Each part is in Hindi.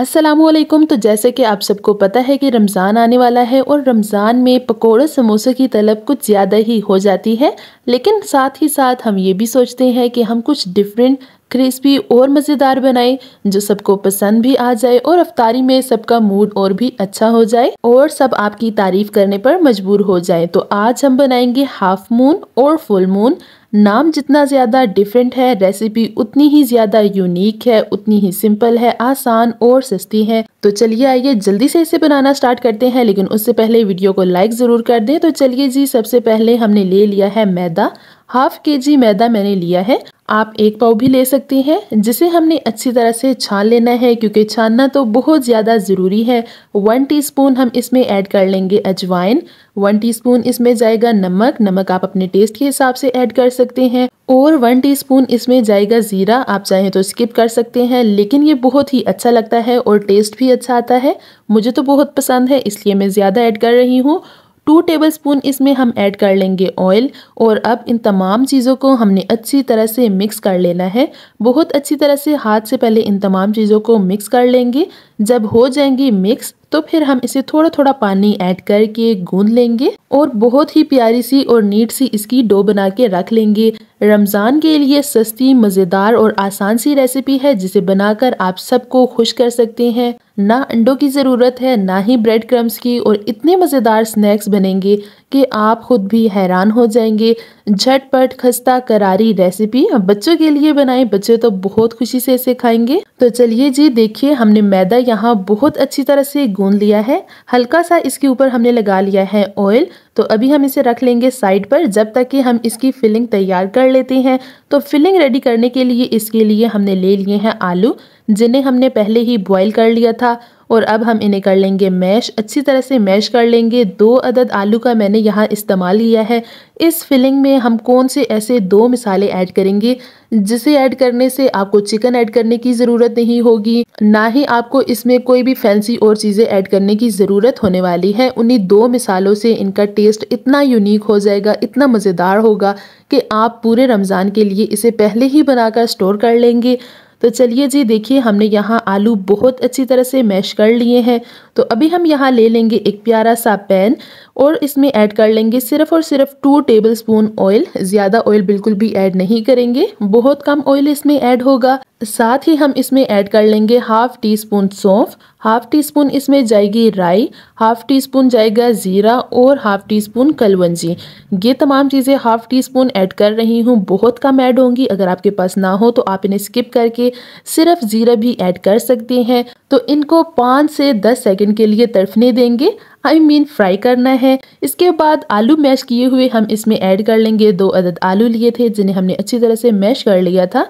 असलकुम तो जैसे कि आप सबको पता है कि रमज़ान आने वाला है और रमज़ान में पकोड़े समोसे की तलब कुछ ज़्यादा ही हो जाती है लेकिन साथ ही साथ हम ये भी सोचते हैं कि हम कुछ डिफरेंट क्रिस्पी और मज़ेदार बनाएं जो सबको पसंद भी आ जाए और अफ्तारी में सबका मूड और भी अच्छा हो जाए और सब आपकी तारीफ करने पर मजबूर हो जाए तो आज हम बनाएंगे हाफ मून और फुल मून नाम जितना ज़्यादा डिफरेंट है रेसिपी उतनी ही ज़्यादा यूनिक है उतनी ही सिंपल है आसान और सस्ती है तो चलिए आइए जल्दी से इसे बनाना स्टार्ट करते हैं लेकिन उससे पहले वीडियो को लाइक ज़रूर कर दें तो चलिए जी सबसे पहले हमने ले लिया है मैदा हाफ के जी मैदा मैंने लिया है आप एक पाव भी ले सकते हैं जिसे हमने अच्छी तरह से छान लेना है क्योंकि छानना तो बहुत ज़्यादा ज़रूरी है वन टीस्पून हम इसमें ऐड कर लेंगे अजवाइन वन टीस्पून इसमें जाएगा नमक नमक आप अपने टेस्ट के हिसाब से ऐड कर सकते हैं और वन टीस्पून इसमें जाएगा ज़ीरा आप चाहें तो स्किप कर सकते हैं लेकिन ये बहुत ही अच्छा लगता है और टेस्ट भी अच्छा आता है मुझे तो बहुत पसंद है इसलिए मैं ज़्यादा ऐड कर रही हूँ टू टेबल स्पून इसमें हम ऐड कर लेंगे ऑयल और अब इन तमाम चीज़ों को हमने अच्छी तरह से मिक्स कर लेना है बहुत अच्छी तरह से हाथ से पहले इन तमाम चीज़ों को मिक्स कर लेंगे जब हो जाएंगी मिक्स तो फिर हम इसे थोड़ा थोड़ा पानी ऐड करके गूंद लेंगे और बहुत ही प्यारी सी और नीट सी इसकी डो बना के रख लेंगे रमज़ान के लिए सस्ती मज़ेदार और आसान सी रेसिपी है जिसे बनाकर आप सबको खुश कर सकते हैं ना अंडों की ज़रूरत है ना ही ब्रेड क्रम्स की और इतने मज़ेदार स्नैक्स बनेंगे कि आप ख़ुद भी हैरान हो जाएंगे झटपट खस्ता करारी रेसिपी बच्चों के लिए बनाएं बच्चे तो बहुत खुशी से इसे खाएंगे तो चलिए जी देखिए हमने मैदा यहाँ बहुत अच्छी तरह से गूंद लिया है हल्का सा इसके ऊपर हमने लगा लिया है ऑयल तो अभी हम इसे रख लेंगे साइड पर जब तक कि हम इसकी फिलिंग तैयार कर लेते हैं तो फिलिंग रेडी करने के लिए इसके लिए हमने ले लिए हैं आलू जिन्हें हमने पहले ही बॉईल कर लिया था और अब हम इन्हें कर लेंगे मैश अच्छी तरह से मैश कर लेंगे दो अदद आलू का मैंने यहाँ इस्तेमाल किया है इस फिलिंग में हम कौन से ऐसे दो मिसाले ऐड करेंगे जिसे ऐड करने से आपको चिकन ऐड करने की ज़रूरत नहीं होगी ना ही आपको इसमें कोई भी फैंसी और चीज़ें ऐड करने की ज़रूरत होने वाली है उन्हीं दो मिसालों से इनका टेस्ट इतना यूनिक हो जाएगा इतना मज़ेदार होगा कि आप पूरे रमज़ान के लिए इसे पहले ही बनाकर स्टोर कर लेंगे तो चलिए जी देखिए हमने यहाँ आलू बहुत अच्छी तरह से मैश कर लिए हैं तो अभी हम यहाँ ले लेंगे एक प्यारा सा पैन और इसमें ऐड कर लेंगे सिर्फ और सिर्फ टू टेबल स्पून ऑयल ज़्यादा ऑयल बिल्कुल भी ऐड नहीं करेंगे बहुत कम ऑयल इसमें ऐड होगा साथ ही हम इसमें ऐड कर लेंगे हाफ टी स्पून सौंफ हाफ टी स्पून इसमें जाएगी राई हाफ टी स्पून जाएगा ज़ीरा और हाफ टी स्पून कलवंजी ये तमाम चीज़ें हाफ टी स्पून ऐड कर रही हूँ बहुत कम ऐड होंगी अगर आपके पास ना हो तो आप इन्हें स्किप करके सिर्फ ज़ीरा भी ऐड कर सकते हैं तो इनको पाँच से दस सेकेंड के लिए तड़फने देंगे आई मीन फ्राई करना है इसके बाद आलू मैश किए हुए हम इसमें ऐड कर लेंगे दो अदद आलू लिए थे जिन्हें हमने अच्छी तरह से मैश कर लिया था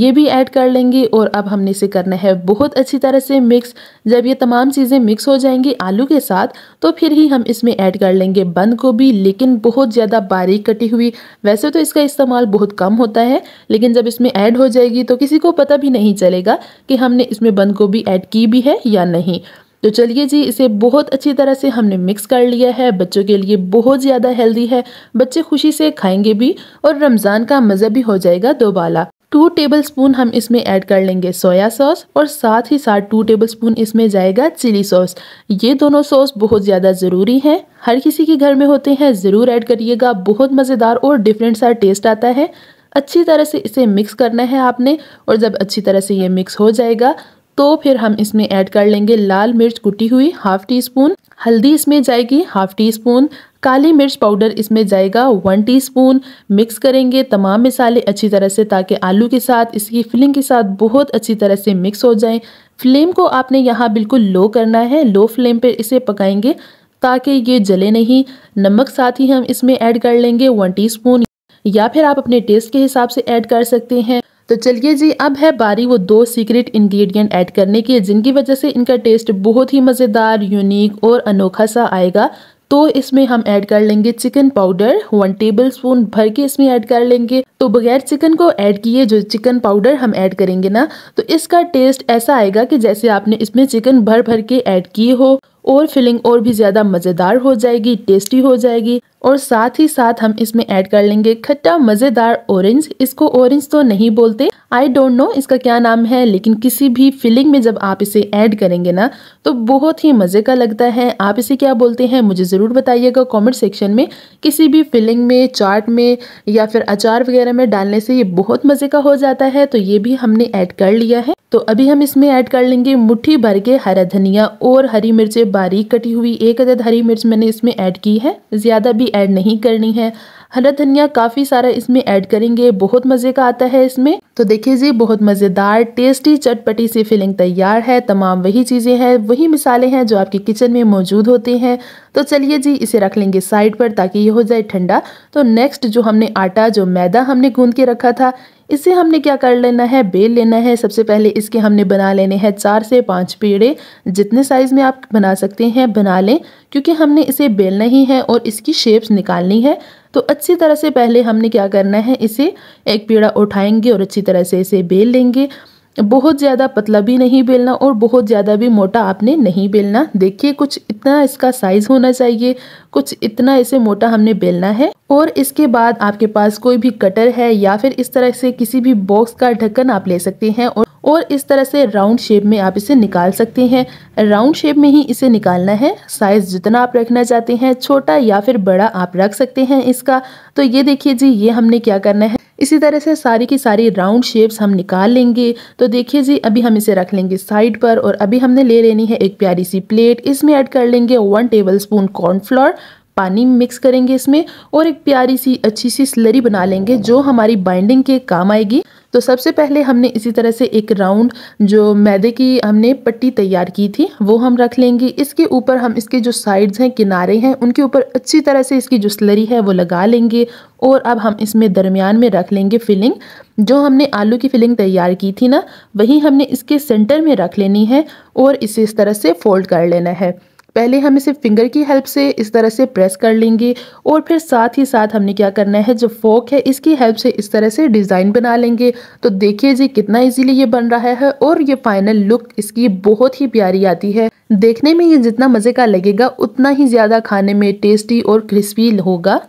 ये भी ऐड कर लेंगे और अब हमने इसे करना है बहुत अच्छी तरह से मिक्स जब ये तमाम चीज़ें मिक्स हो जाएंगी आलू के साथ तो फिर ही हम इसमें ऐड कर लेंगे बंद गोभी लेकिन बहुत ज़्यादा बारीक कटी हुई वैसे तो इसका इस्तेमाल बहुत कम होता है लेकिन जब इसमें ऐड हो जाएगी तो किसी को पता भी नहीं चलेगा कि हमने इसमें बंद गोभी ऐड की भी है या नहीं तो चलिए जी इसे बहुत अच्छी तरह से हमने मिक्स कर लिया है बच्चों के लिए बहुत ज़्यादा हेल्दी है बच्चे खुशी से खाएंगे भी और रमज़ान का मज़ा भी हो जाएगा दोबाला टू टेबल स्पून हम इसमें ऐड कर लेंगे सोया सॉस और साथ ही साथ टू टेबल स्पून इसमें जाएगा चिली सॉस ये दोनों सॉस बहुत ज़्यादा ज़रूरी हैं हर किसी के घर में होते हैं ज़रूर ऐड करिएगा बहुत मज़ेदार और डिफरेंट सा टेस्ट आता है अच्छी तरह से इसे मिक्स करना है आपने और जब अच्छी तरह से ये मिक्स हो जाएगा तो फिर हम इसमें ऐड कर लेंगे लाल मिर्च कुटी हुई हाफ टी स्पून हल्दी इसमें जाएगी हाफ टी स्पून काली मिर्च पाउडर इसमें जाएगा वन टीस्पून मिक्स करेंगे तमाम मसाले अच्छी तरह से ताकि आलू के साथ इसकी फिलिंग के साथ बहुत अच्छी तरह से मिक्स हो जाए फ्लेम को आपने यहाँ बिल्कुल लो करना है लो फ्लेम पर इसे पकाएंगे ताकि ये जले नहीं नमक साथ ही हम इसमें ऐड कर लेंगे वन टी या फिर आप अपने टेस्ट के हिसाब से ऐड कर सकते हैं तो चलिए जी अब है बारी वो दो सीक्रेट इंग्रेडिएंट ऐड करने की जिनकी वजह से इनका टेस्ट बहुत ही मज़ेदार यूनिक और अनोखा सा आएगा तो इसमें हम ऐड कर लेंगे chicken powder one tablespoon भर के इसमें ऐड कर लेंगे तो बगैर चिकन को ऐड किए जो चिकन पाउडर हम ऐड करेंगे ना तो इसका टेस्ट ऐसा आएगा कि जैसे आपने इसमें चिकन भर भर के ऐड किए हो और फिलिंग और भी ज़्यादा मज़ेदार हो जाएगी टेस्टी हो जाएगी और साथ ही साथ हम इसमें ऐड कर लेंगे खट्टा मज़ेदार ऑरेंज इसको ऑरेंज तो नहीं बोलते आई डोंट नो इसका क्या नाम है लेकिन किसी भी फिलिंग में जब आप इसे ऐड करेंगे ना तो बहुत ही मज़े का लगता है आप इसे क्या बोलते हैं मुझे ज़रूर बताइएगा कमेंट सेक्शन में किसी भी फिलिंग में चाट में या फिर अचार वगैरह में डालने से ये बहुत मज़े का हो जाता है तो ये भी हमने ऐड कर लिया है तो अभी हम इसमें ऐड कर लेंगे मुट्ठी भर के हरा धनिया और हरी मिर्चें बारीक कटी हुई एक अदद हरी मिर्च मैंने इसमें ऐड की है ज़्यादा भी भी ऐड नहीं करनी है हरा धनिया काफ़ी सारा इसमें ऐड करेंगे बहुत मज़े का आता है इसमें तो देखिए जी बहुत मज़ेदार टेस्टी चटपटी सी फिलिंग तैयार है तमाम वही चीज़ें हैं वही मिसालें हैं जो आपके किचन में मौजूद होती हैं तो चलिए जी इसे रख लेंगे साइड पर ताकि ये हो जाए ठंडा तो नेक्स्ट जो हमने आटा जो मैदा हमने गूँध के रखा था इसे हमने क्या कर लेना है बेल लेना है सबसे पहले इसके हमने बना लेने हैं चार से पाँच पेड़े जितने साइज़ में आप बना सकते हैं बना लें क्योंकि हमने इसे बेलना ही है और इसकी शेप्स निकालनी है तो अच्छी तरह से पहले हमने क्या करना है इसे एक पेड़ा उठाएंगे और अच्छी तरह से इसे बेल लेंगे बहुत ज़्यादा पतला भी नहीं बेलना और बहुत ज़्यादा भी मोटा आपने नहीं बेलना देखिए कुछ इतना इसका साइज़ होना चाहिए कुछ इतना इसे मोटा हमने बेलना है और इसके बाद आपके पास कोई भी कटर है या फिर इस तरह से किसी भी बॉक्स का ढक्कन आप ले सकते हैं और और इस तरह से राउंड शेप में आप इसे निकाल सकते हैं राउंड शेप में ही इसे निकालना है साइज़ जितना आप रखना चाहते हैं छोटा या फिर बड़ा आप रख सकते हैं इसका तो ये देखिए जी ये हमने क्या करना है इसी तरह से सारी की सारी राउंड शेप्स हम निकाल लेंगे तो देखिए जी अभी हम इसे रख लेंगे साइड पर और अभी हमने ले लेनी है एक प्यारी सी प्लेट इसमें ऐड कर लेंगे वन टेबल स्पून कॉर्नफ्लोर पानी मिक्स करेंगे इसमें और एक प्यारी सी अच्छी सी स्लरी बना लेंगे जो हमारी बाइंडिंग के काम आएगी तो सबसे पहले हमने इसी तरह से एक राउंड जो मैदे की हमने पट्टी तैयार की थी वो हम रख लेंगे इसके ऊपर हम इसके जो साइड्स हैं किनारे हैं उनके ऊपर अच्छी तरह से इसकी जो स्लरी है वो लगा लेंगे और अब हम इसमें दरमियान में रख लेंगे फिलिंग जो हमने आलू की फिलिंग तैयार की थी ना वही हमने इसके सेंटर में रख लेनी है और इसे इस तरह से फोल्ड कर लेना है पहले हम इसे फिंगर की हेल्प से इस तरह से प्रेस कर लेंगे और फिर साथ ही साथ हमने क्या करना है जो फोक है इसकी हेल्प से इस तरह से डिज़ाइन बना लेंगे तो देखिए जी कितना इजीली ये बन रहा है और ये फाइनल लुक इसकी बहुत ही प्यारी आती है देखने में ये जितना मज़े का लगेगा उतना ही ज़्यादा खाने में टेस्टी और क्रिस्पी होगा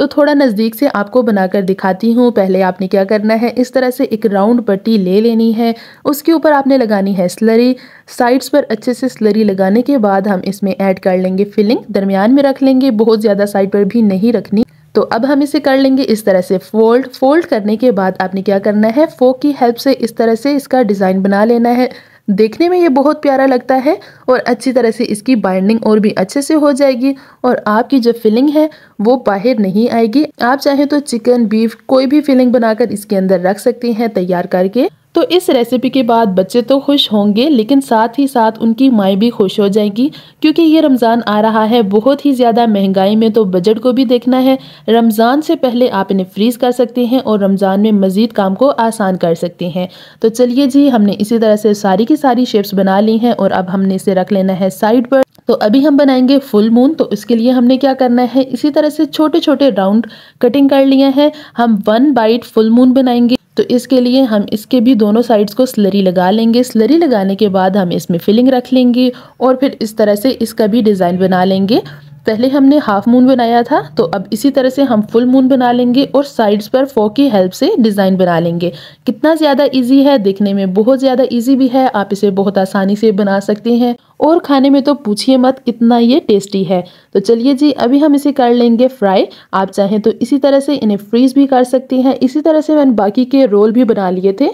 तो थोड़ा नज़दीक से आपको बनाकर दिखाती हूँ पहले आपने क्या करना है इस तरह से एक राउंड पट्टी ले लेनी है उसके ऊपर आपने लगानी है स्लरी साइड्स पर अच्छे से स्लरी लगाने के बाद हम इसमें ऐड कर लेंगे फिलिंग दरमियान में रख लेंगे बहुत ज़्यादा साइड पर भी नहीं रखनी तो अब हम इसे कर लेंगे इस तरह से फोल्ड फोल्ड करने के बाद आपने क्या करना है फोक की हेल्प से इस तरह से इसका डिज़ाइन बना लेना है देखने में ये बहुत प्यारा लगता है और अच्छी तरह से इसकी बाइंडिंग और भी अच्छे से हो जाएगी और आपकी जो फिलिंग है वो बाहर नहीं आएगी आप चाहें तो चिकन बीफ कोई भी फिलिंग बनाकर इसके अंदर रख सकती हैं तैयार करके तो इस रेसिपी के बाद बच्चे तो खुश होंगे लेकिन साथ ही साथ उनकी माएँ भी खुश हो जाएंगी क्योंकि ये रमज़ान आ रहा है बहुत ही ज़्यादा महंगाई में तो बजट को भी देखना है रमज़ान से पहले आप इन्हें फ्रीज़ कर सकते हैं और रमज़ान में मज़ीद काम को आसान कर सकते हैं तो चलिए जी हमने इसी तरह से सारी की सारी शेप्स बना ली हैं और अब हमने इसे रख लेना है साइड पर तो अभी हम बनाएंगे फुल मून तो इसके लिए हमने क्या करना है इसी तरह से छोटे छोटे राउंड कटिंग कर लिए हैं हम वन बाइट फुल मून बनाएंगे तो इसके लिए हम इसके भी दोनों साइड्स को स्लरी लगा लेंगे स्लरी लगाने के बाद हम इसमें फिलिंग रख लेंगे और फिर इस तरह से इसका भी डिज़ाइन बना लेंगे पहले हमने हाफ मून बनाया था तो अब इसी तरह से हम फुल मून बना लेंगे और साइड्स पर फो की हेल्प से डिज़ाइन बना लेंगे कितना ज़्यादा इजी है देखने में बहुत ज़्यादा इजी भी है आप इसे बहुत आसानी से बना सकते हैं और खाने में तो पूछिए मत कितना ये टेस्टी है तो चलिए जी अभी हम इसे कर लेंगे फ्राई आप चाहें तो इसी तरह से इन्हें फ्रीज़ भी कर सकते हैं इसी तरह से मैंने बाकी के रोल भी बना लिए थे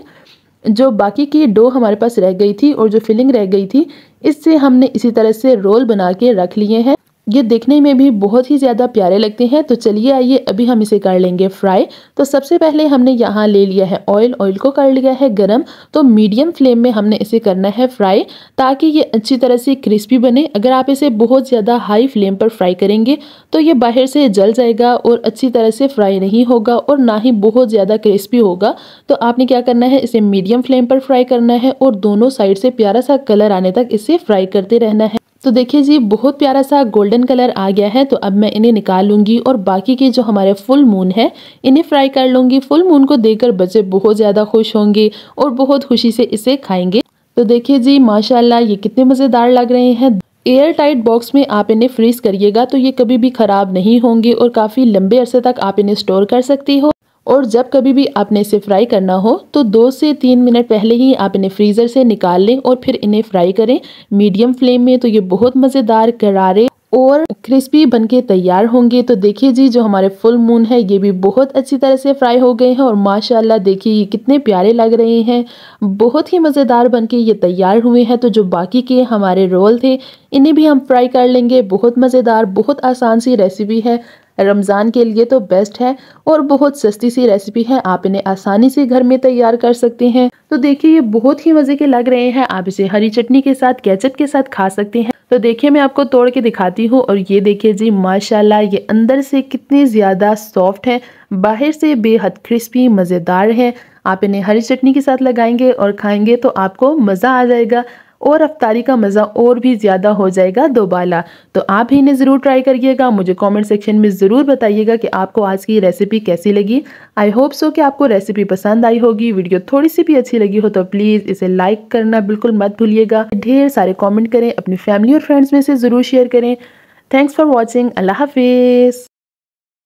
जो बाकी की डो हमारे पास रह गई थी और जो फिलिंग रह गई थी इससे हमने इसी तरह से रोल बना के रख लिए हैं ये देखने में भी बहुत ही ज़्यादा प्यारे लगते हैं तो चलिए आइए अभी हम इसे कर लेंगे फ्राई तो सबसे पहले हमने यहाँ ले लिया है ऑयल ऑयल को कर लिया है गरम तो मीडियम फ्लेम में हमने इसे करना है फ्राई ताकि ये अच्छी तरह से क्रिस्पी बने अगर आप इसे बहुत ज़्यादा हाई फ्लेम पर फ्राई करेंगे तो ये बाहर से जल जाएगा और अच्छी तरह से फ्राई नहीं होगा और ना ही बहुत ज़्यादा क्रिस्पी होगा तो आपने क्या करना है इसे मीडियम फ्लेम पर फ्राई करना है और दोनों साइड से प्यारा सा कलर आने तक इसे फ्राई करते रहना है तो देखिए जी बहुत प्यारा सा गोल्डन कलर आ गया है तो अब मैं इन्हें निकाल लूँगी और बाकी के जो हमारे फुल मून है इन्हें फ्राई कर लूँगी फुल मून को देखकर बच्चे बहुत ज़्यादा खुश होंगे और बहुत खुशी से इसे खाएंगे तो देखिए जी माशाल्लाह ये कितने मज़ेदार लग रहे हैं एयर टाइट बॉक्स में आप इन्हें फ्रीज़ करिएगा तो ये कभी भी ख़राब नहीं होंगे और काफ़ी लंबे अरसे तक आप इन्हें स्टोर कर सकती हो और जब कभी भी आपने इसे फ्राई करना हो तो दो से तीन मिनट पहले ही आप इन्हें फ्रीज़र से निकाल लें और फिर इन्हें फ्राई करें मीडियम फ्लेम में तो ये बहुत मज़ेदार करारे और क्रिस्पी बनके तैयार होंगे तो देखिए जी जो हमारे फुल मून है ये भी बहुत अच्छी तरह से फ्राई हो गए हैं और माशाल्लाह देखिए ये कितने प्यारे लग रहे हैं बहुत ही मज़ेदार बनके ये तैयार हुए हैं तो जो बाकी के हमारे रोल थे इन्हें भी हम फ्राई कर लेंगे बहुत मज़ेदार बहुत आसान सी रेसिपी है रमज़ान के लिए तो बेस्ट है और बहुत सस्ती सी रेसिपी है आप इन्हें आसानी से घर में तैयार कर सकते हैं तो देखिए ये बहुत ही मज़े के लग रहे हैं आप इसे हरी चटनी के साथ कैचअप के साथ खा सकते हैं तो देखिए मैं आपको तोड़ के दिखाती हूँ और ये देखिए जी माशाल्लाह ये अंदर से कितने ज़्यादा सॉफ्ट है बाहर से बेहद क्रिस्पी मज़ेदार है आप इन्हें हरी चटनी के साथ लगाएंगे और खाएंगे तो आपको मज़ा आ जाएगा और रफ्तारी का मज़ा और भी ज़्यादा हो जाएगा दोबाला तो आप ही इन्हें ज़रूर ट्राई करिएगा मुझे कमेंट सेक्शन में ज़रूर बताइएगा कि आपको आज की रेसिपी कैसी लगी आई होप सो कि आपको रेसिपी पसंद आई होगी वीडियो थोड़ी सी भी अच्छी लगी हो तो प्लीज़ इसे लाइक करना बिल्कुल मत भूलिएगा ढेर सारे कॉमेंट करें अपनी फैमिली और फ्रेंड्स में से ज़रूर शेयर करें थैंक्स फॉर वॉचिंग अल्लाह हाफिज़